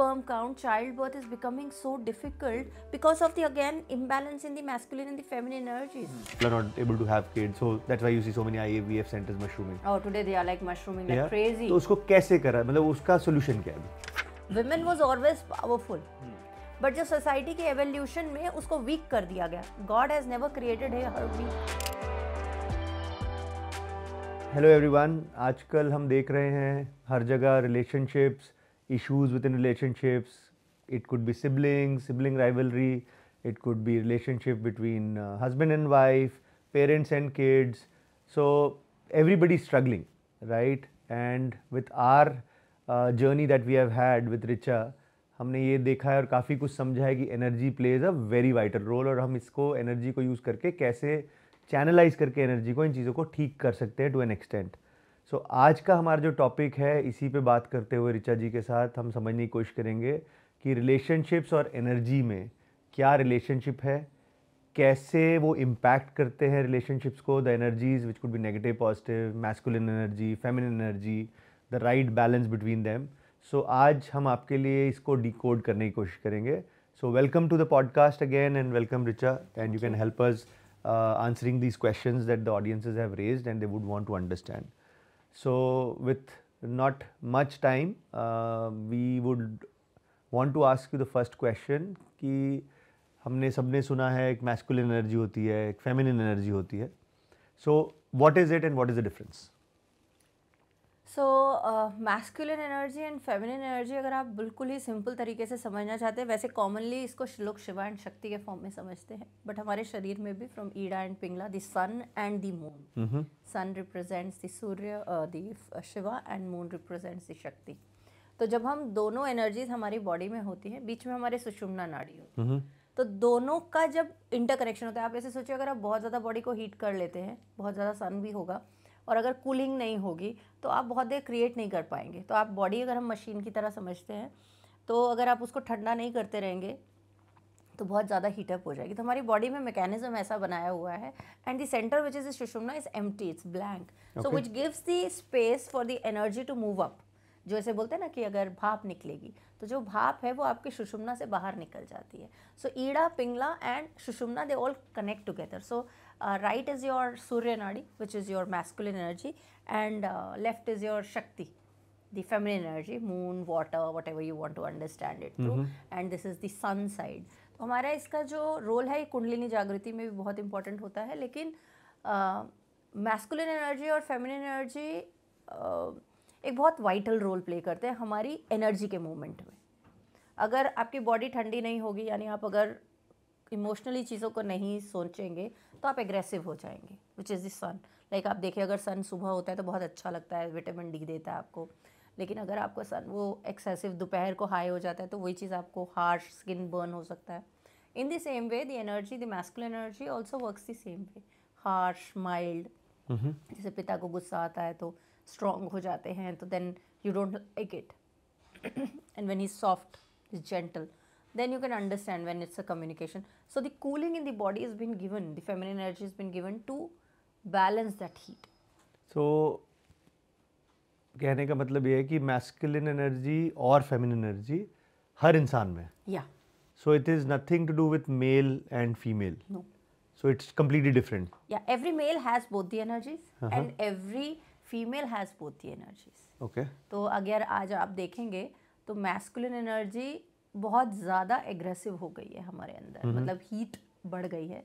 sperm count, childbirth is becoming so difficult because of the again imbalance in the masculine and the feminine energies. People are not able to have kids, so that's why you see so many IVF centers mushrooming. Oh, today they are like mushrooming yeah. like crazy. तो उसको कैसे करा? मतलब उसका solution क्या है? Women was always powerful. Hmm. But जो society के एवोल्यूशन में उसको वीक कर दिया गया गॉड हैज नेवर क्रिएटेड है हर वीक हेलो एवरीवन आजकल हम देख रहे हैं हर जगह relationships issues within relationships, it could be siblings, sibling rivalry, it could be relationship between uh, husband and wife, parents and kids. So everybody's struggling, right? And with our uh, journey that we have had with Richa, हमने ये देखा है और काफ़ी कुछ समझा है कि energy plays a very vital role और हम इसको एनर्जी को यूज़ करके कैसे चैनलाइज करके एनर्जी को इन चीज़ों को ठीक कर सकते हैं to an extent so so, आज का हमारा जो टॉपिक है इसी पे बात करते हुए रिचा जी के साथ हम समझने की कोशिश करेंगे कि रिलेशनशिप्स और एनर्जी में क्या रिलेशनशिप है कैसे वो इम्पैक्ट करते हैं रिलेशनशिप्स को the energies which could be negative positive masculine energy feminine energy the right balance between them so आज हम आपके लिए इसको डिकोड करने की कोशिश करेंगे so welcome to the podcast again and welcome Richa and you can help us answering question that the the have raise and they would want to understand So, with not much time, uh, we would want to ask you the first question ki हमने सबने सुना है एक masculine energy होती है एक feminine energy होती है so what is it and what is the difference so masculine energy and feminine energy अगर आप बिल्कुल ही सिंपल तरीके से समझना चाहते हैं वैसे कॉमनली इसको लोग शिवा एंड शक्ति के फॉर्म में समझते हैं बट हमारे शरीर में भी from Ida and Pingala the sun and the moon sun represents the Surya the Shiva and moon represents the Shakti तो जब हम दोनों एनर्जीज हमारी बॉडी में होती हैं बीच में हमारे सुषुम्ना नाड़ी होती है mm-hmm. तो दोनों का जब इंटरकनेक्शन होता है आप ऐसे सोचिए अगर आप बहुत ज़्यादा बॉडी को हीट कर लेते हैं बहुत ज़्यादा सन भी होगा और अगर कूलिंग नहीं होगी तो आप बहुत देर क्रिएट नहीं कर पाएंगे तो आप बॉडी अगर हम मशीन की तरह समझते हैं तो अगर आप उसको ठंडा नहीं करते रहेंगे तो बहुत ज़्यादा हीटअप हो जाएगी तो हमारी बॉडी में मैकेनिज्म ऐसा बनाया हुआ है and the centre which is is Sushumna is um it's blank so which gives the space for the energy to move up जो ऐसे बोलते हैं ना कि अगर भाप निकलेगी तो जो भाप है वो आपके सुषुम्ना से बाहर निकल जाती है so so, Ida Pingala and Sushumna they all connect together so Uh, right is your Surya Nadi, which is your masculine energy, and uh, left is your Shakti, the feminine energy, moon, water, whatever you want to understand it through. Mm-hmm. And this is the sun side. तो हमारा इसका जो role है कुंडलिनी जागृति में भी बहुत important होता है लेकिन मैस्कुलिन एनर्जी और फेमिनिन एनर्जी एक बहुत वाइटल रोल प्ले करते हैं हमारी एनर्जी के मूवमेंट में अगर आपकी बॉडी ठंडी नहीं होगी यानी आप अगर इमोशनली चीज़ों को नहीं सोचेंगे तो आप एग्रेसिव हो जाएंगे which is the sun like आप देखिए अगर सन सुबह होता है तो बहुत अच्छा लगता है विटामिन डी देता है आपको लेकिन अगर आपका सन वो एक्सेसिव दोपहर को हाई हो जाता है तो वही चीज़ आपको हार्श स्किन बर्न हो सकता है in the same way the energy the masculine energy also work the same way harsh mild जैसे पिता को गुस्सा आता है तो स्ट्रॉन्ग हो जाते हैं तो then you don't like it and when he soft is gentle then you can understand when it's a communication so the cooling in the body has been given the feminine energy has been given to balance that heat so कहने का मतलब ये है कि masculine energy और feminine energy हर इंसान में या so it is nothing to do with male and female no so it's completely different yeah every male has both the energies uh-huh. and every female has both the energies okay तो अगर आज आप देखेंगे तो masculine energy बहुत ज़्यादा aggressive हो गई है हमारे अंदर मतलब हीट बढ़ गई है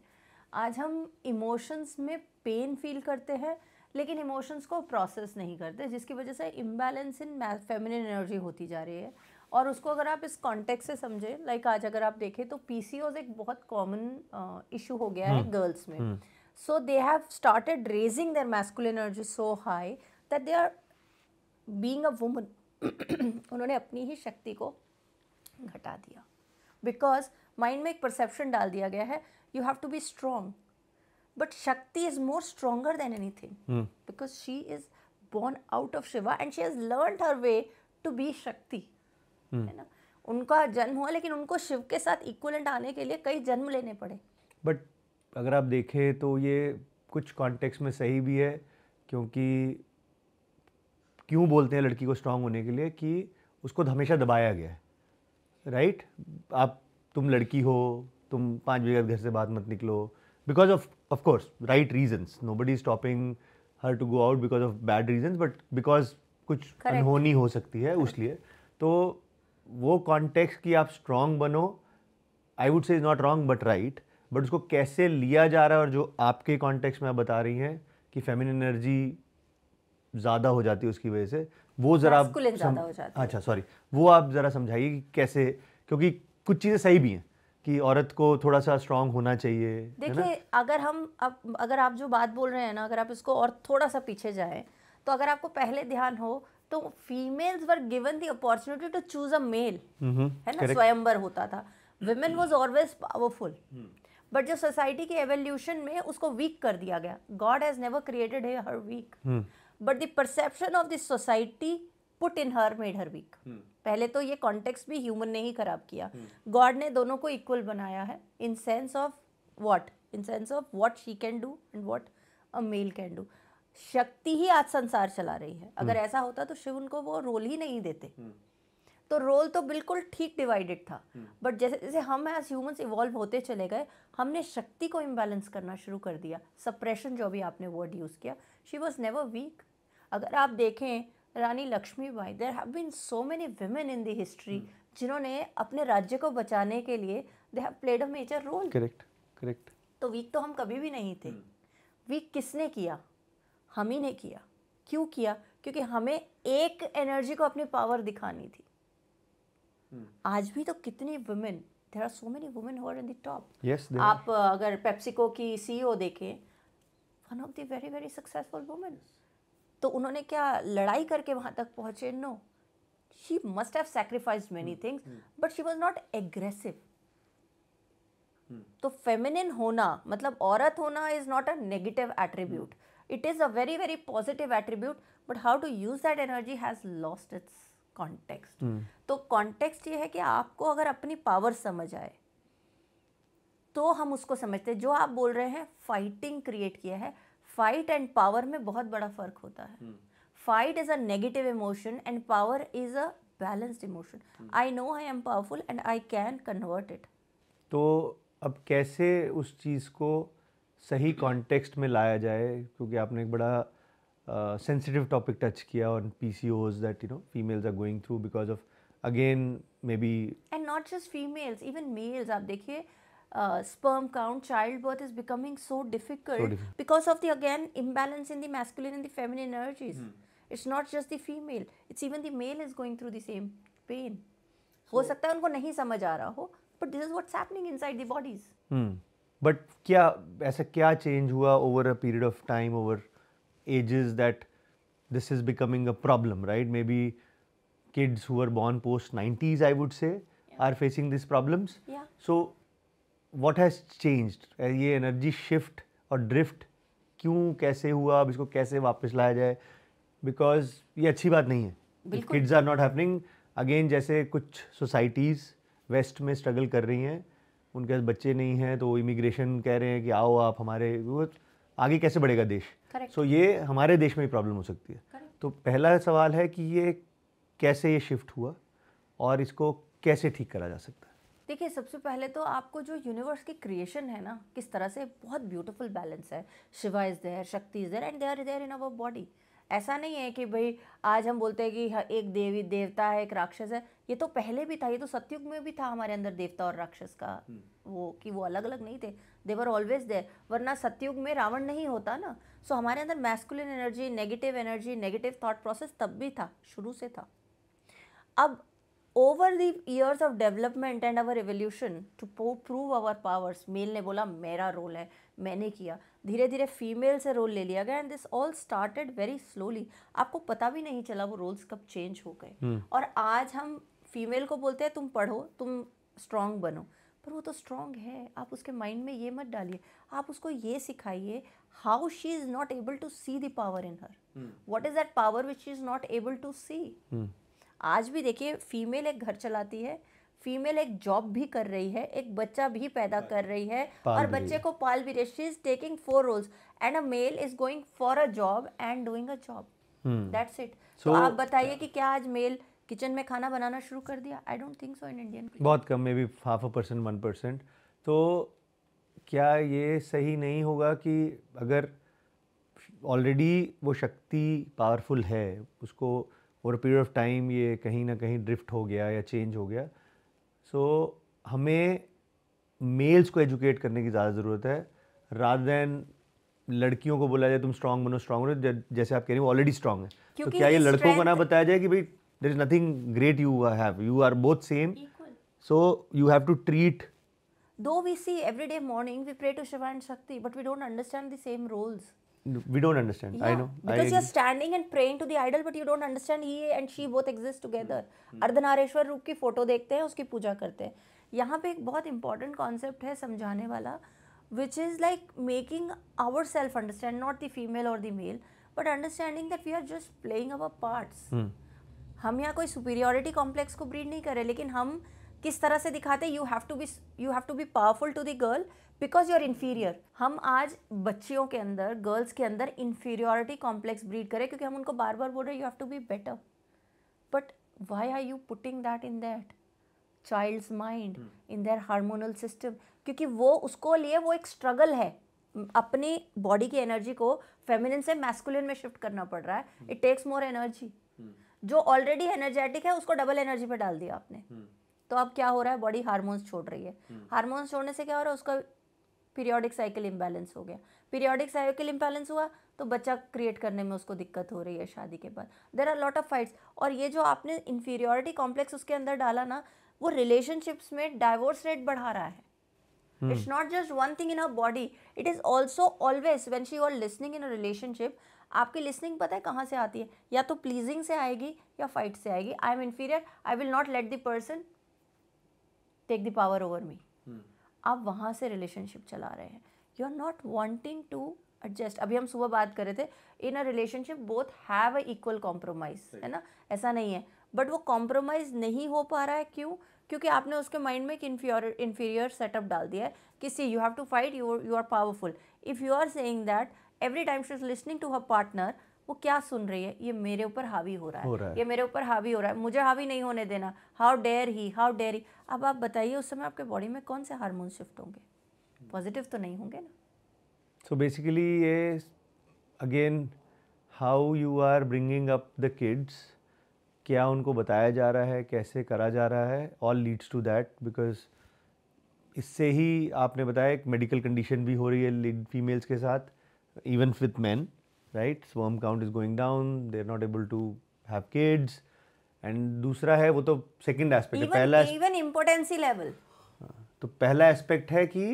आज हम इमोशंस में पेन फील करते हैं लेकिन इमोशंस को प्रोसेस नहीं करते जिसकी वजह से इम्बैलेंस इन फेमिनिन एनर्जी होती जा रही है और उसको अगर आप इस कॉन्टेक्स्ट से समझें लाइक आज अगर आप देखें तो पी एक बहुत कॉमन इशू हो गया है गर्ल्स हम्म। में so they have started raising their masculine energy so high that they are being a woman उन्होंने अपनी ही शक्ति को घटा दिया बिकॉज माइंड में एक परसेप्शन डाल दिया गया है you have to be strong but Shakti is more stronger than anything because she is born out of Shiva and she has learn her way to be Shakti है ना उनका जन्म हुआ लेकिन उनको शिव के साथ इक्वलेंट आने के लिए कई जन्म लेने पड़े बट अगर आप देखें तो ये कुछ कॉन्टेक्स्ट में सही भी है क्योंकि क्यों बोलते हैं लड़की को स्ट्रांग होने के लिए कि उसको हमेशा दबाया गया है राइट right? आप तुम लड़की हो तुम पाँच बजे घर से बाहर मत निकलो because of of course right reasons nobody stopping her to go out because of bad reasons but because कुछ अनहोनी हो सकती है उस लिए तो वो कॉन्टेक्स्ट कि आप स्ट्रांग बनो I would say is not wrong but right but उसको कैसे लिया जा रहा है और जो आपके कॉन्टेक्स्ट में आप बता रही हैं कि फेमिन एनर्जी ज़्यादा हो जाती है उसकी वजह से वो ज़रा आप सम... अच्छा सॉरी वो आप ज़रा समझाइए कि कैसे क्योंकि कुछ चीज़ें सही भी हैं कि औरत को थोड़ा सा स्ट्रांग होना चाहिए देखिए अगर हम अब अगर आप जो बात बोल रहे हैं ना अगर आप इसको और थोड़ा सा पीछे जाए तो अगर आपको पहले ध्यान हो तो females were given the opportunity to choose a male है ना स्वयंवर होता था women was always powerful but जो सोसाइटी के एवोल्यूशन में उसको वीक कर दिया गया God has never created her weak but the perception of this society put in her made her weak पहले तो ये कॉन्टेक्स्ट भी ह्यूमन ने ही खराब किया गॉड hmm. ने दोनों को इक्वल बनाया है in sense of what in sense of what she can do and what a male can do Shakti ही आज संसार चला रही है अगर hmm. ऐसा होता तो शिव उनको वो रोल ही नहीं देते hmm. तो रोल तो बिल्कुल ठीक डिवाइडेड था बट हम्म। जैसे जैसे हम एज ह्यूमंस इवॉल्व होते चले गए हमने शक्ति को इम्बैलेंस करना शुरू कर दिया सप्रेशन जो भी आपने वर्ड यूज़ किया शी वॉज नेवर वीक अगर आप देखें Rani Lakshmi Bai there have been so many women in the history जिन्होंने अपने राज्य को बचाने के लिए they have played a major role correct correct तो वीक तो हम कभी भी नहीं थे वीक हम्म। किसने किया हम ही ने किया क्यों किया क्योंकि हमें एक एनर्जी को अपनी पावर दिखानी थी आज भी तो कितनी women there are so many women हुआ इन द टॉप यस आप अगर पेप्सिको की सीईओ e देखें one of the very very successful women तो उन्होंने क्या लड़ाई करके वहाँ तक पहुँचे no she must have sacrificed many things but she was not aggressive तो फेमिनिन होना मतलब औरत होना is not a negative attribute it is a very very positive attribute but how to use that energy has lost its context hmm. तो context ये है कि आपको अगर अपनी पावर समझ आए तो हम उसको समझते हैं जो आप बोल रहे हैं फाइटिंग क्रिएट किया है फाइट एंड पावर में बहुत बड़ा फर्क होता है fight is a negative emotion and power is a balanced emotion I know I am powerful and I can convert it तो अब कैसे उस चीज़ को सही कॉन्टेक्स्ट में लाया जाए क्योंकि आपने एक बड़ा सेंसिटिव टॉपिक टच किया on P C O S that you know females are going through because of again may be and not just females even males आप देखिए sperm count child birth is becoming so difficult because of the again imbalance in the masculine and the feminine energies it's not just the female it's even the male is going through the same pain हो सकता है उनको नहीं समझ आ रहा हो but this is what's happening inside the bodies but क्या ऐसा क्या चेंज हुआ over a period of time over ages that this is becoming a problem, right? Maybe kids who were born post 90s, I would say, yeah. are facing these problems. Yeah. So, what has changed? Uh, ये energy shift और drift क्यों कैसे हुआ अब इसको कैसे वापस लाया जाए बिकॉज ये अच्छी बात नहीं है kids are not happening again जैसे कुछ सोसाइटीज़ वेस्ट में स्ट्रगल कर रही हैं उनके पास बच्चे नहीं हैं तो इमिग्रेशन कह रहे हैं कि आओ आप हमारे आगे कैसे बढ़ेगा देश सो so, ये हमारे देश में ही प्रॉब्लम हो सकती है Correct. तो पहला सवाल है कि ये कैसे ये शिफ्ट हुआ और इसको कैसे ठीक करा जा सकता है देखिए सबसे पहले तो आपको जो यूनिवर्स की क्रिएशन है ना किस तरह से बहुत ब्यूटीफुल बैलेंस है Shiva is there Shakti is there and there there in our body ऐसा नहीं है कि भाई आज हम बोलते हैं कि एक देवी देवता है एक राक्षस है ये तो पहले भी था ये तो सत्युग में भी था हमारे अंदर देवता और राक्षस का हम्म। वो कि वो अलग अलग नहीं थे देवर ऑलवेज देर वरना सत्युग में रावण नहीं होता ना सो so, हमारे अंदर masculine energy negative energy negative thought process तब भी था शुरू से था अब over the years of development and our evolution to prove our powers male ने बोला मेरा रोल है मैंने किया धीरे धीरे फीमेल से रोल ले लिया गया and this all started very slowly आपको पता भी नहीं चला वो रोल्स कब चेंज हो गए hmm. और आज हम फीमेल को बोलते हैं तुम पढ़ो तुम स्ट्रांग बनो पर वो तो स्ट्रांग है आप उसके माइंड में ये मत डालिए आप उसको ये सिखाइए how she is not able to see the power in her what is that power which is not able to see आज भी देखिए फीमेल एक घर चलाती है फीमेल एक जॉब भी कर रही है एक बच्चा भी पैदा कर रही है और बच्चे को पाल भी रही है she is taking four roles and a male is going for a job and doing a job that's it तो आप बताइए कि क्या आज मेल किचन में खाना बनाना शुरू कर दिया I don't think so in Indian बहुत कम may be half a percent one percent तो क्या ये सही नहीं होगा कि अगर ऑलरेडी वो शक्ति पावरफुल है उसको ओवर पीरियड ऑफ टाइम ये कहीं ना कहीं ड्रिफ्ट हो गया या चेंज हो गया सो so, हमें मेल्स को एजुकेट करने की ज़्यादा ज़रूरत है रात देन लड़कियों को बोला जाए तुम स्ट्रांग बनो स्ट्रांग बनो जैसे आप कह रहे हो ऑलरेडी स्ट्रांग है तो क्या ये लड़कों को ना बताया जाए कि भाई there is nothing great you have you are both same so you have to treat though we see every day morning we pray to Shiva and Shakti but we don't understand the same roles we don't understand I know because you are standing and praying to the idol but you don't understand he and she both exist together Ardhanareshwar रूप की photo देखते हैं उसकी पूजा करते हैं यहाँ पे एक बहुत इंपॉर्टेंट कॉन्सेप्ट है समझाने वाला which is like making our self understand not the female और the male but understanding that we are just playing our parts हम यहाँ कोई सुपीरियोरिटी कॉम्प्लेक्स को ब्रीड नहीं कर रहे लेकिन हम किस तरह से दिखाते you have to be you have to be powerful to the girl because you are inferior हम आज बच्चियों के अंदर गर्ल्स के अंदर इन्फीरियोरिटी कॉम्प्लेक्स ब्रीड करें क्योंकि हम उनको बार बार बोल रहे you have to be better but why are you putting that in that child's mind in their hormonal system क्योंकि वो उसको लिए वो एक स्ट्रगल है अपनी बॉडी की एनर्जी को फेमिनिन से मैस्कुलिन में शिफ्ट करना पड़ रहा है इट टेक्स मोर एनर्जी जो ऑलरेडी एनर्जेटिक है उसको डबल एनर्जी पर डाल दिया आपने हम्म। तो अब क्या हो रहा है बॉडी हार्मोन्स छोड़ रही है हार्मोन्स छोड़ने से क्या हो रहा है उसका पीरियोडिक साइकिल इम्बैलेंस हो गया पीरियोडिक साइकिल इम्बैलेंस हुआ तो बच्चा क्रिएट करने में उसको दिक्कत हो रही है शादी के बाद there are lot of fights और ये जो आपने इन्फीरियोरिटी कॉम्प्लेक्स उसके अंदर डाला ना वो रिलेशनशिप्स में डाइवोर्स रेट बढ़ा रहा है Hmm. It's not just one thing in her body. It is also always when she was listening in a relationship. आपकी लिसनिंग पता है कहाँ से आती है या तो प्लीजिंग से आएगी या फाइट से आएगी I am inferior I will not let the person take the power over me आप वहाँ से रिलेशनशिप चला रहे हैं you are not wanting to adjust अभी हम सुबह बात कर रहे थे in a relationship both have a equal compromise है ना ऐसा नहीं है बट वो कॉम्प्रोमाइज नहीं हो पा रहा है क्यों क्योंकि आपने उसके माइंड में एक इन्फीरियर इन्फीरियर सेटअप डाल दिया है कि see you have to fight you you are powerful if you are saying that every time she is listening to her partner वो क्या सुन रही है ये मेरे ऊपर हावी हो रहा है, हो रहा है। ये मेरे ऊपर हावी हो रहा है मुझे हावी नहीं होने देना how dare he how dare he अब आप बताइए उस समय आपके बॉडी में कौन से हारमोन शिफ्ट होंगे पॉजिटिव तो नहीं होंगे ना सो बेसिकली ये again how you are bringing up the kids क्या उनको बताया जा रहा है कैसे करा जा रहा है all leads to that because इससे ही आपने बताया एक मेडिकल कंडीशन भी हो रही है लीड फीमेल्स के साथ even with man right sperm count is going down they are not able to have kids and दूसरा है वो तो सेकेंड एस्पेक्ट है पहला इवन इम्पोर्टेंसी लेवल तो पहला एस्पेक्ट है कि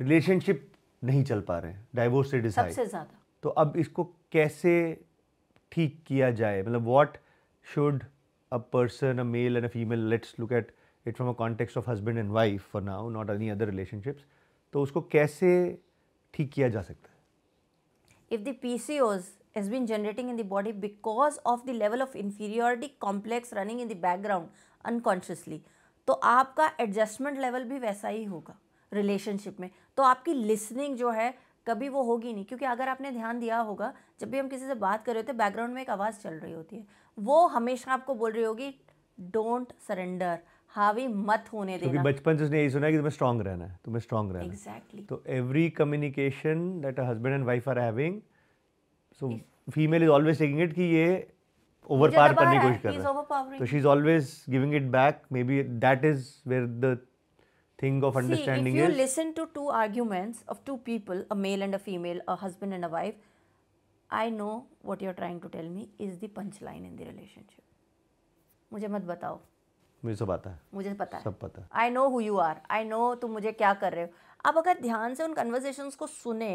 रिलेशनशिप नहीं चल पा रहे डाइवोर्स रेट तो अब इसको कैसे ठीक किया जाए मतलब what should a person, a male and a female, let's look at it from a context of husband and wife for now, not any other relationships, तो उसको कैसे ठीक किया जा सकता है If the PCOs has been generating in the body because of the level of inferiority complex running in the background unconsciously, तो आपका एडजस्टमेंट लेवल भी वैसा ही होगा रिलेशनशिप में तो आपकी लिसनिंग जो है कभी वो होगी नहीं क्योंकि अगर आपने ध्यान दिया होगा जब भी हम किसी से बात कर रहे होते हैं बैकग्राउंड में एक आवाज़ चल रही होती है वो हमेशा आपको बोल रही होगी डोंट सरेंडर हावी मत होने देना क्योंकि बचपन से उसने यही सुना है कि तुम्हें स्ट्रांग रहना है तुम्हें स्ट्रांग रहना एग्जैक्टली तो every communication that a husband and wife are having so female is always taking it कि ये ओवर पार करने की कोशिश कर रहा है तो she is always giving it back may be that is where the thing of understanding is see if you listen to two arguments of two people a male and a female a husband and a wife I know what you are trying to tell me is the punch line in the relationship मुझे मत बताओ मुझे सब आता है मुझे पता है सब पता है I know who you are I know तुम मुझे क्या कर रहे हो आप अगर ध्यान से उन कन्वर्जेशन को सुने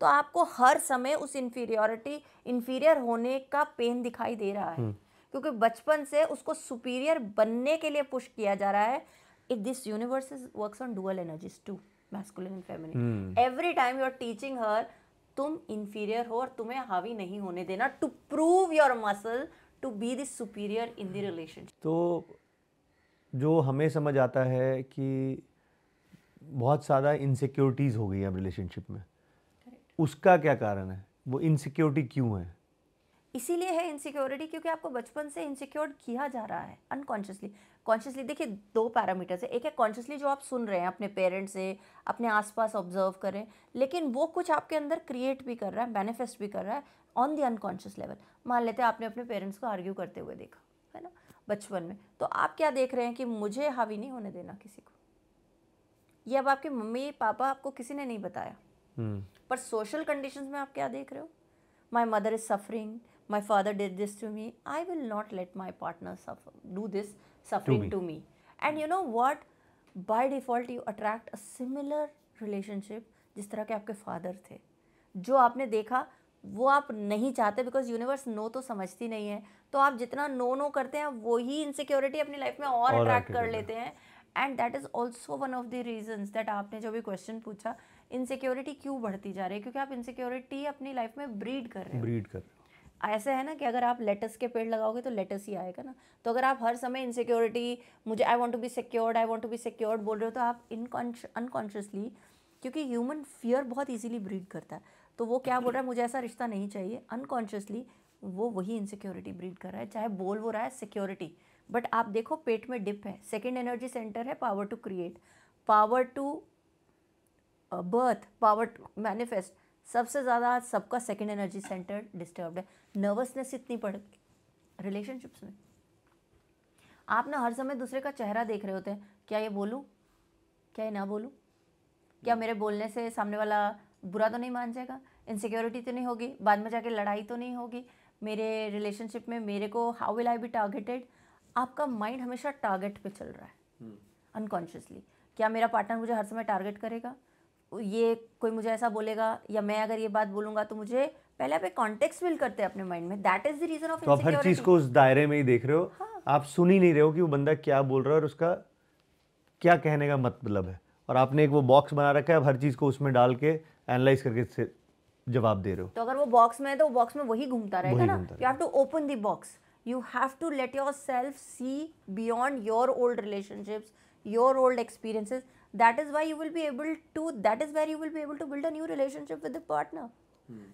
तो आपको हर समय उस इन्फीरियोरिटी इन्फीरियर होने का पेन दिखाई दे रहा है हम्म। क्योंकि बचपन से उसको सुपीरियर बनने के लिए पुश किया जा रहा है if this universe is work on dual energies two masculine and feminine every time you are teaching her तुम इन्फीरियर हो और तुम्हें हावी नहीं होने देना to prove your muscle to be the superior in the relationship तो जो हमें समझ आता है कि बहुत ज़्यादा इनसिक्योरिटीज़ हो गई है रिलेशनशिप में Correct. उसका क्या कारण है वो इनसिक्योरिटी क्यों है इसीलिए है इनसिक्योरिटी क्योंकि आपको बचपन से इनसिक्योर किया जा रहा है अनकॉन्शियसली कॉन्शियसली देखिए दो पैरामीटर्स है एक है कॉन्शियसली जो आप सुन रहे हैं अपने पेरेंट्स से अपने आसपास ऑब्जर्व करें लेकिन वो कुछ आपके अंदर क्रिएट भी कर रहा है मैनिफेस्ट भी कर रहा है ऑन दी अनकॉन्शियस लेवल मान लेते हैं आपने अपने पेरेंट्स को आर्ग्यू करते हुए देखा है ना बचपन में तो आप क्या देख रहे हैं कि मुझे हावी नहीं होने देना किसी को ये अब आपके मम्मी पापा आपको किसी ने नहीं बताया hmm. पर सोशल कंडीशंस में आप क्या देख रहे हो my mother is suffering my father did this to me I will not let my partner suffer do this suffering to me and you know what by default you attract a similar relationship जिस तरह के आपके father थे जो आपने देखा वो आप नहीं चाहते बिकॉज यूनिवर्स नो तो समझती नहीं है तो आप जितना नो नो करते हैं वो ही इनसिक्योरिटी अपनी लाइफ में और अट्रैक्ट कर लेते हैं and that is also one of the reason that आपने जो भी क्वेश्चन पूछा इनसिक्योरिटी क्यों बढ़ती जा रही है क्योंकि आप इनसिक्योरिटी अपनी लाइफ में ब्रीड कर रहे हैं ब्रीड कर रहे हैं ऐसे है ना कि अगर आप लेटस के पेड़ लगाओगे तो लेटस ही आएगा ना तो अगर आप हर समय इनसिक्योरिटी मुझे I want to be secured I want to be secured बोल रहे हो तो आप इनकॉन्श अनकॉन्शियसली क्योंकि ह्यूमन फियर बहुत ईजिली ब्रीड करता है तो वो क्या बोल रहा है मुझे ऐसा रिश्ता नहीं चाहिए अनकॉन्शियसली वो वही इनसिक्योरिटी ब्रीड कर रहा है चाहे बोल वो रहा है सिक्योरिटी बट आप देखो पेट में डिप है सेकेंड एनर्जी सेंटर है power to create power to birth power to manifest सबसे ज़्यादा आज सबका सेकेंड एनर्जी सेंटर डिस्टर्ब है नर्वसनेस इतनी पड़ रिलेशनशिप्स में आप ना हर समय दूसरे का चेहरा देख रहे होते हैं क्या ये बोलूँ क्या ये ना बोलूँ क्या मेरे बोलने से सामने वाला बुरा तो नहीं मान जाएगा इनसिक्योरिटी तो नहीं होगी बाद में जाके लड़ाई तो नहीं होगी मेरे रिलेशनशिप में मेरे को how will I be targeted आपका माइंड हमेशा टारगेट पे चल रहा है अनकॉन्शियसली हम्म। hmm. क्या मेरा पार्टनर मुझे हर समय टारगेट करेगा ये कोई मुझे ऐसा बोलेगा या मैं अगर ये बात बोलूंगा तो मुझे पहले आप एक कॉन्टेक्स्ट बिल्ड करते हैं अपने माइंड में that is the reason of तो आप हर चीज को उस दायरे में ही देख रहे हो हाँ. आप सुन ही नहीं रहे हो कि वो बंदा क्या बोल रहा है और उसका क्या कहने का मतलब है और आपने एक वो बॉक्स बना रखा है आप हर चीज को उसमें डाल के एनालाइज करके जवाब दे रहे हो तो अगर वो बॉक्स में है तो वो बॉक्स में वही घूमता रहेगा ना you have to open the box you have to let yourself see beyond your old relationships your old experiences that is why you will be able to that is where you will be able to build a new relationship with partner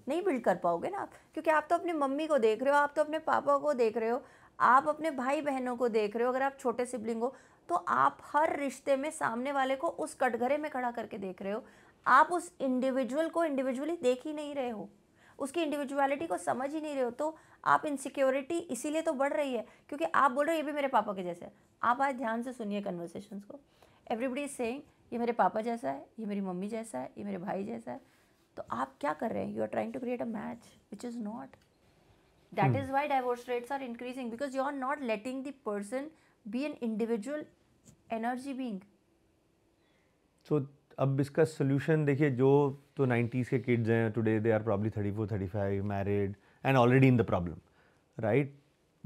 नहीं build कर पाओगे ना आप क्योंकि आप तो अपनी mummy को देख रहे हो आप तो अपने पापा को देख रहे हो आप अपने भाई बहनों को देख रहे हो अगर आप छोटे सिबलिंग हो तो आप हर रिश्ते में सामने वाले को उस कटघरे में खड़ा करके देख रहे हो आप उस इंडिविजुअल को इंडिविजुअली देख ही नहीं रहे हो उसकी इंडिविजुअलिटी को समझ ही नहीं रहे हो तो आप इनसिक्योरिटी इसीलिए तो बढ़ रही है क्योंकि आप बोल रहे हो ये भी मेरे पापा के जैसे आप आज ध्यान से सुनिए कन्वर्सेशन को एवरीबडी इज सेइंग ये मेरे पापा जैसा है ये मेरी मम्मी जैसा है ये मेरे भाई जैसा है तो आप क्या कर रहे हैं you are trying to create a match which is not that is why divorce rates are increasing because you are not letting the person be an individual energy being so अब इसका सोल्यूशन देखिए जो तो nineties के kids हैं today they are probably thirty four thirty five married and already in the problem right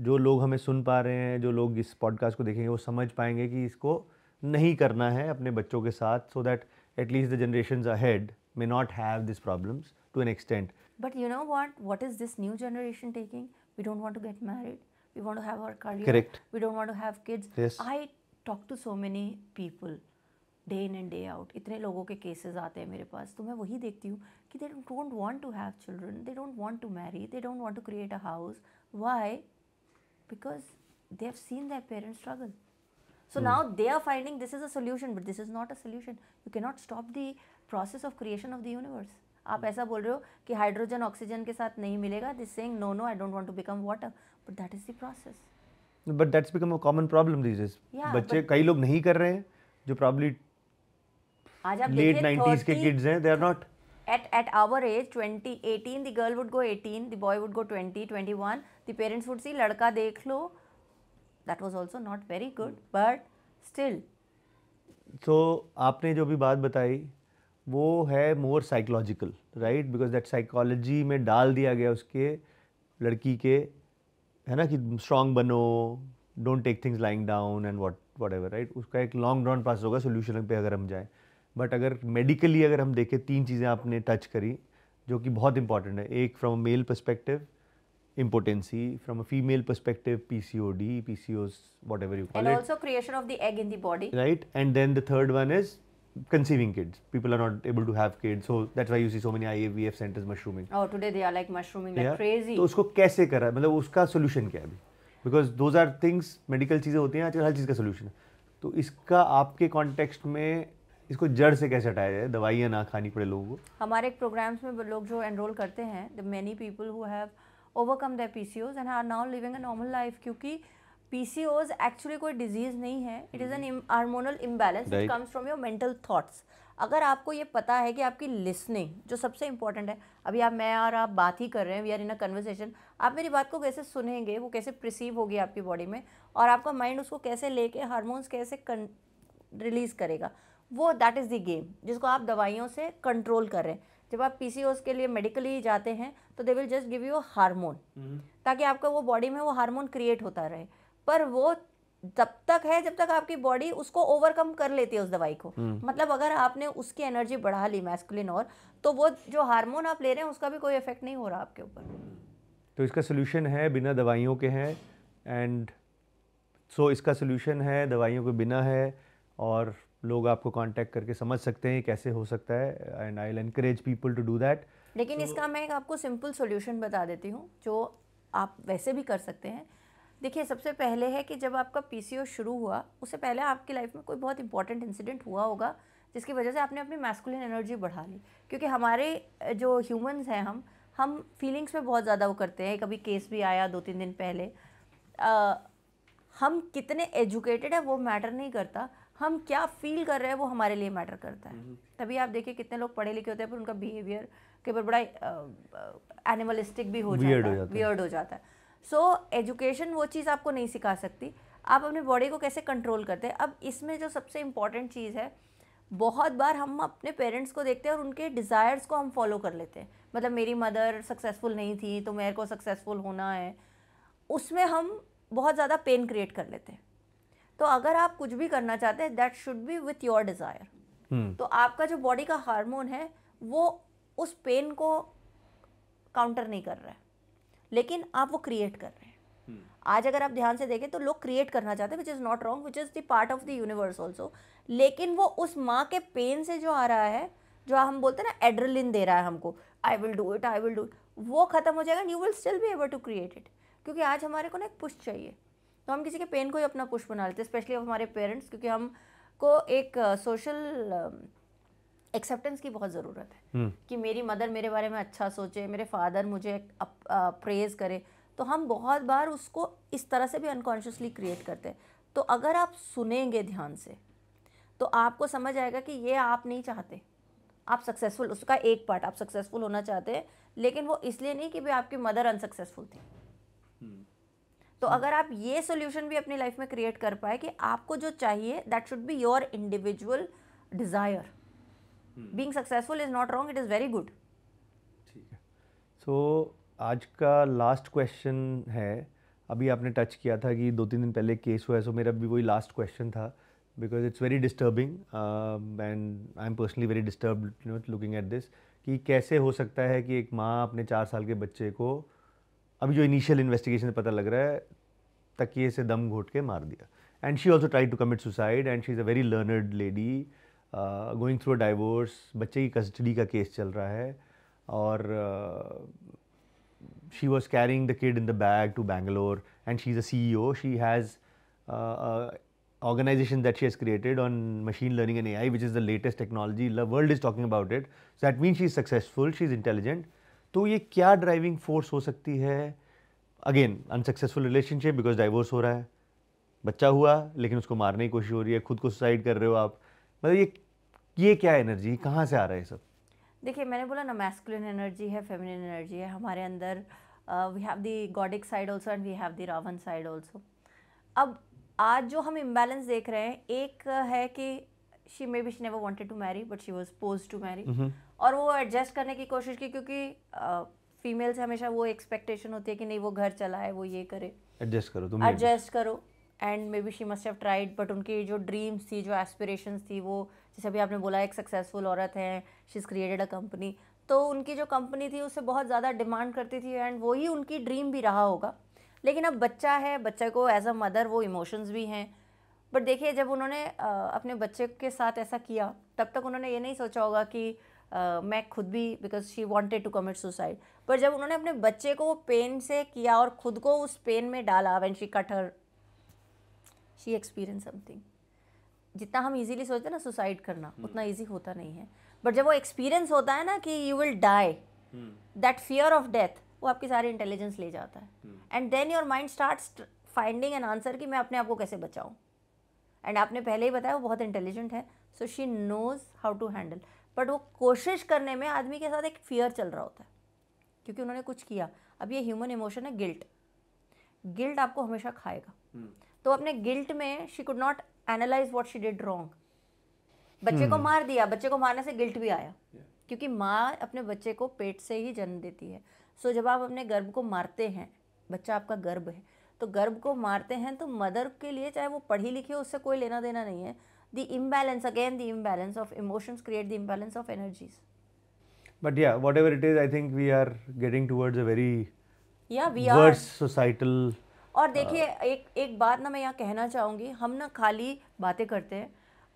जो लोग हमें सुन पा रहे हैं जो लोग इस पॉडकास्ट को देखेंगे वो समझ पाएंगे कि इसको नहीं करना है अपने बच्चों के साथ so that at least the generation ahead may not have this problem to an extent but you know what what is this new generation taking we don't want to get married we want to have our correct we don't want to have kids I talk to so many people day in and day out इतने लोगों के cases आते हैं मेरे पास तो मैं वही देखती हूँ कि they don't want to have children they don't want to marry they don't want to create a house why because they have seen their parents struggle So mm. now they are finding this is a solution, but this is not a solution. You cannot stop the process of creation of the universe. आप ऐसा बोल रहे हो कि hydrogen oxygen के साथ नहीं मिलेगा this saying no no I don't want to become water but that is the process but that's become a common problem this is बच्चे कई लोग नहीं कर रहे हैं जो प्रॉब्ली आज आप लेट 90s के किड्स हैं they are not at at our age 20 18 the girl would go 18 the boy would go 20 21 the parents would see ladka dekh lo that was also not very good but still so आपने जो भी बात बताई वो है more psychological right because that psychology में डाल दिया गया उसके लड़की के है ना कि स्ट्रांग बनो don't take things lying down and what whatever right उसका एक लॉन्ग रन पास होगा सोल्यूशन पे अगर हम जाएँ बट अगर मेडिकली अगर हम देखें तीन चीज़ें आपने टच करी जो कि बहुत इंपॉर्टेंट है एक from male perspective impotency from a female perspective pcod pcos whatever you call and it and also creation of the egg in the body right and then the third one is conceiving kids people are not able to have kids so that's why you see so many ivf centers mushrooming oh today they are like mushrooming like yeah. like crazy तो उसको कैसे करा मतलब उसका solution क्या है अभी because those are things medical cheeze होती hain आजकल har cheez ka solution है तो इसका आपके कॉन्टेक्स्ट में इसको जड़ से कैसे हटाया जाए दवाइयाँ ना खानी पड़े लोगों को हमारे एक प्रोग्राम्स में लोग जो एनरोल करते हैं the many people who have overcome the P C O S and are now living a normal life क्योंकि पी सी ओज एक्चुअली कोई डिजीज़ नहीं है it is an hormonal imbalance it comes from your mental thoughts अगर आपको ये पता है कि आपकी लिसनिंग जो सबसे इंपॉर्टेंट है अभी आप मैं और आप बात ही कर रहे हैं we are in a conversation आप मेरी बात को कैसे सुनेंगे वो कैसे प्रिसीव होगी आपकी बॉडी में और आपका माइंड उसको कैसे लेके हारमोन्स कैसे रिलीज़ करेगा वो दैट इज़ द गेम जिसको आप दवाइयों से कंट्रोल कर रहे हैं जब आप पी के लिए मेडिकली जाते हैं तो they will just give you hormone ताकि आपका वो बॉडी में वो हार्मोन क्रिएट होता रहे पर वो जब तक है जब तक आपकी बॉडी उसको ओवरकम कर लेती है उस दवाई को mm. मतलब अगर आपने उसकी एनर्जी बढ़ा ली मैस्कुलिन और तो वो जो हार्मोन आप ले रहे हैं उसका भी कोई इफेक्ट नहीं हो रहा आपके ऊपर तो इसका सोल्यूशन है बिना दवाइयों के हैं एंड सो इसका सोल्यूशन है दवाइयों के बिना है और लोग आपको कांटेक्ट करके समझ सकते हैं कैसे हो सकता है and I will encourage people to do that लेकिन तो, इसका मैं आपको सिंपल सोल्यूशन बता देती हूँ जो आप वैसे भी कर सकते हैं देखिए सबसे पहले है कि जब आपका पी शुरू हुआ उससे पहले आपकी लाइफ में कोई बहुत इंपॉर्टेंट इंसिडेंट हुआ होगा जिसकी वजह से आपने अपनी मैस्कुलिन एनर्जी बढ़ा ली क्योंकि हमारे जो ह्यूमंस हैं हम हम फीलिंग्स में बहुत ज़्यादा वो करते हैं कभी केस भी आया दो तीन दिन पहले आ, हम कितने एजुकेटेड है वो मैटर नहीं करता हम क्या फील कर रहे हैं वो हमारे लिए मैटर करता है हम्म। तभी आप देखिए कितने लोग पढ़े लिखे होते हैं पर उनका बिहेवियर के ऊपर बड़ा एनिमलिस्टिक भी हो जाता है बियर्ड हो जाता है सो so, एजुकेशन वो चीज़ आपको नहीं सिखा सकती आप अपने बॉडी को कैसे कंट्रोल करते हैं अब इसमें जो सबसे इम्पॉर्टेंट चीज़ है बहुत बार हम अपने पेरेंट्स को देखते हैं और उनके डिज़ायर्स को हम फॉलो कर लेते हैं मतलब मेरी मदर सक्सेसफुल नहीं थी तो मेरे को सक्सेसफुल होना है उसमें हम बहुत ज़्यादा पेन क्रिएट कर लेते हैं तो अगर आप कुछ भी करना चाहते हैं that should be with your desire तो आपका जो बॉडी का हार्मोन है वो उस पेन को काउंटर नहीं कर रहा है लेकिन आप वो क्रिएट कर रहे हैं hmm. आज अगर आप ध्यान से देखें तो लोग क्रिएट करना चाहते हैं which is not wrong which is the part of the universe also लेकिन वो उस माँ के पेन से जो आ रहा है जो हम बोलते हैं ना एड्रलिन दे रहा है हमको I will do it I will do वो खत्म हो जाएगा and you will still be able to create it क्योंकि आज हमारे को ना एक पुश चाहिए तो हम किसी के पेन को ही अपना पुष्प बना लेते हैं स्पेशली हमारे पेरेंट्स क्योंकि हमको एक सोशल एक्सेप्टेंस की बहुत ज़रूरत है हम्म। कि मेरी मदर मेरे बारे में अच्छा सोचे मेरे फादर मुझे प्रेज करे तो हम बहुत बार उसको इस तरह से भी अनकॉन्शियसली क्रिएट करते हैं तो अगर आप सुनेंगे ध्यान से तो आपको समझ आएगा कि ये आप नहीं चाहते आप सक्सेसफुल उसका एक पार्ट आप सक्सेसफुल होना चाहते हैं लेकिन वो इसलिए नहीं कि भाई आपकी मदर अनसक्सेसफुल थी हम्म। तो hmm. अगर आप ये सोल्यूशन भी अपनी लाइफ में क्रिएट कर पाए कि आपको जो चाहिए that should be your individual desire being successful is not wrong it is very good ठीक है सो आज का लास्ट क्वेश्चन है अभी आपने टच किया था कि दो तीन दिन पहले केस हुआ है सो मेरा भी वही लास्ट क्वेश्चन था because it's very disturbing and I am personally very disturb looking at this कि कैसे हो सकता है कि एक माँ अपने चार साल के बच्चे को अभी जो इनिशियल इन्वेस्टिगेशन से पता लग रहा है तकिए से दम घोट के मार दिया and she also try to commit suicide and she is a very learned lady going through a divorce बच्चे की कस्टडी का केस चल रहा है और she was carrying the kid in the bag to Bangalore and she is a C E O she has organisation that she has created on machine learning and A I which is the latest technology world is talking about it that mean she is successful she is intelligent तो ये क्या driving force हो सकती है again unsuccessful relationship because divorce हो रहा है बच्चा हुआ लेकिन उसको मारने की कोशिश हो रही है खुद को सुसाइड कर रहे हो आप मतलब ये ये क्या एनर्जी कहाँ से आ रहा है सब देखिए मैंने बोला ना मैस्कुलिन एनर्जी है फेमिनिन एनर्जी है हमारे अंदर we have the godly side also and we have the Ravan side also अब आज जो हम इम्बेलेंस देख रहे हैं एक है कि she may be she never wanted to marry but she was posed to marry और वो एडजस्ट करने की कोशिश की क्योंकि फीमेल से हमेशा वो एक्सपेक्टेशन होती है कि नहीं वो घर चलाए वो ये करे एडजस्ट करो तुम एडजस्ट करो and may be she must have tried but उनकी जो ड्रीम्स थी जो एस्पिरेशन थी वो जैसे अभी आपने बोला एक सक्सेसफुल औरत है she is created a company तो उनकी जो कंपनी थी उससे बहुत ज़्यादा डिमांड करती थी एंड वही उनकी ड्रीम भी रहा होगा लेकिन अब बच्चा है बच्चे को एज अ मदर वो इमोशंस भी हैं बट देखिए जब उन्होंने अपने बच्चे के साथ ऐसा किया तब तक उन्होंने ये नहीं सोचा होगा कि मैं खुद भी because she wanted to commit suicide पर जब उन्होंने अपने बच्चे को वो पेन से किया और ख़ुद को उस पेन में डाला when she cut her she experience something जितना हम इजीली सोचते हैं ना सुसाइड करना hmm. उतना इजी होता नहीं है बट जब वो एक्सपीरियंस होता है ना कि you will die that fear of death वो आपकी सारी इंटेलिजेंस ले जाता है and then your mind start finding an answer कि मैं अपने आप को कैसे बचाऊँ एंड आपने पहले ही बताया वो बहुत इंटेलिजेंट है so she knows how to handle but वो कोशिश करने में आदमी के साथ एक फियर चल रहा होता है क्योंकि उन्होंने कुछ किया अब ये ह्यूमन इमोशन है गिल्ट गिल्ट आपको हमेशा खाएगा hmm. तो अपने गिल्ट में she could not analyse what she did wrong बच्चे hmm. को मार दिया बच्चे को मारने से गिल्ट भी आया yeah. क्योंकि माँ अपने बच्चे को पेट से ही जन्म देती है सो so, जब आप अपने गर्भ को मारते हैं बच्चा आपका गर्भ है तो गर्भ को मारते हैं तो मदर के लिए चाहे वो पढ़ी लिखी हो उससे कोई लेना देना नहीं है the imbalance again the imbalance of emotions create the imbalance of energies but yeah whatever it is i think we are getting towards a very yeah we are societal और देखिए एक एक बात ना मैं यहाँ कहना चाहूँगी हम ना खाली बातें करते हैं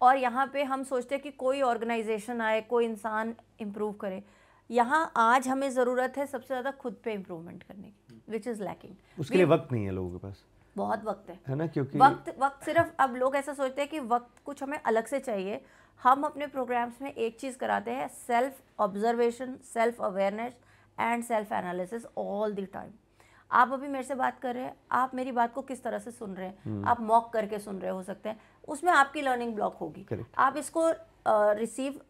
और यहाँ पे हम सोचते हैं कि कोई ऑर्गेनाइजेशन आए कोई इंसान इम्प्रूव करे यहाँ आज हमें ज़रूरत है सबसे ज़्यादा खुद पे इम्प्रूवमेंट करने की विच इज़ लैकिंग उसके लिए वक्त नहीं है लोगों के पास बहुत वक्त है है ना क्योंकि वक्त वक्त सिर्फ अब लोग ऐसा सोचते हैं कि वक्त कुछ हमें अलग से चाहिए हम अपने प्रोग्राम्स में एक चीज़ कराते हैं self observation self awareness and self analysis all the time आप अभी मेरे से बात कर रहे हैं आप मेरी बात को किस तरह से सुन रहे हैं हम्म। आप मॉक करके सुन रहे हो सकते हैं उसमें आपकी लर्निंग ब्लॉक होगी Correct. आप इसको रिसीव uh,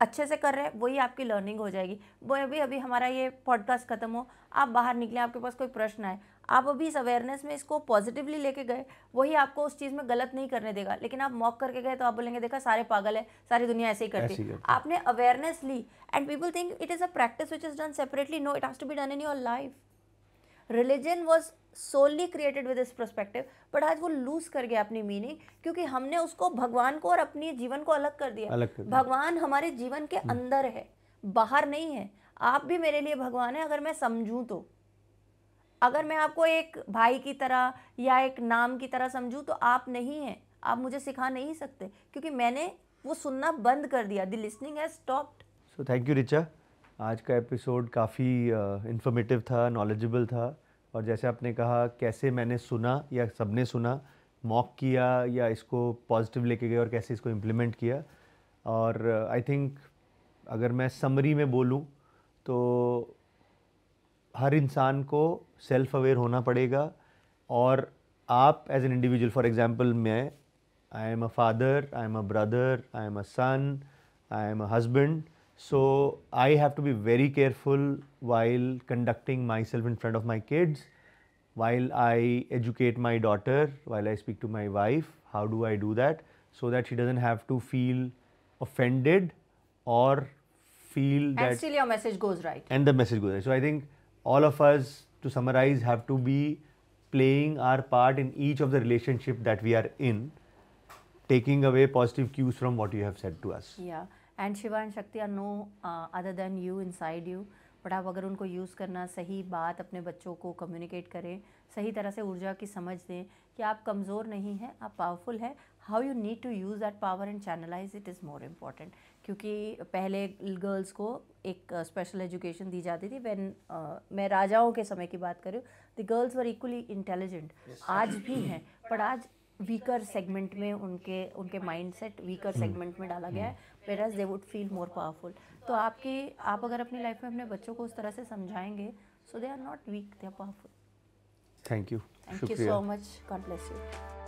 अच्छे से कर रहे हैं वही आपकी लर्निंग हो जाएगी वो अभी अभी हमारा ये पॉडकास्ट खत्म हो आप बाहर निकले आपके पास कोई प्रश्न आए आप अभी इस अवेयरनेस में इसको पॉजिटिवली लेके गए वही आपको उस चीज़ में गलत नहीं करने देगा लेकिन आप मॉक करके गए तो आप बोलेंगे देखा सारे पागल है सारी दुनिया ऐसे ही करती है आपने अवेयरनेस ली and people think it is a practice which is done separately no it has to be done in your life religion was solely created with this perspective but आज वो लूज कर गया अपनी मीनिंग क्योंकि हमने उसको भगवान को और अपने जीवन को अलग कर दिया अलग कर भगवान हमारे जीवन के हम्म। अंदर है बाहर नहीं है आप भी मेरे लिए भगवान है अगर मैं समझूँ तो अगर मैं आपको एक भाई की तरह या एक नाम की तरह समझूँ तो आप नहीं हैं आप मुझे सिखा नहीं सकते क्योंकि मैंने वो सुनना बंद कर दिया the listening has stopped so thank you Richa आज का एपिसोड काफ़ी इन्फॉर्मेटिव uh, था नॉलेजेबल था और जैसे आपने कहा कैसे मैंने सुना या सबने सुना मॉक किया या इसको पॉजिटिव लेके गए और कैसे इसको इम्प्लीमेंट किया और आई uh, थिंक अगर मैं समरी में बोलूँ तो हर इंसान को सेल्फ अवेयर होना पड़ेगा और आप as an individual for example मैं I am a father I am a brother I am a son I am a husband so I have to be very careful while conducting myself in front of my kids while I educate my daughter, while I speak to my wife, how do I do that so that she doesn't have to feel offended or feel and that. And still your message goes right. And the message goes right. So I think all of us, to summarize, have to be playing our part in each of the relationship that we are in, taking away positive cues from what you have said to us. Yeah, and Shiva and Shakti are no uh, other than you inside you. But आप अगर उनको use करना सही बात अपने बच्चों को communicate करें सही तरह से ऊर्जा की समझ दें कि आप कमज़ोर नहीं हैं आप पावरफुल हैं how you need to use that power and channelise it is more important क्योंकि पहले गर्ल्स को एक स्पेशल uh, एजुकेशन दी जाती थी व्हेन uh, मैं राजाओं के समय की बात करूँ the girls were equally intelligent आज भी हैं पर आज वीकर सेगमेंट में उनके उनके माइंडसेट वीकर सेगमेंट में डाला गया है as they would feel more powerful तो आपकी आप अगर अपनी लाइफ में अपने बच्चों को उस तरह से समझाएंगे so they are not weak they are powerful thank you thank you so much God bless you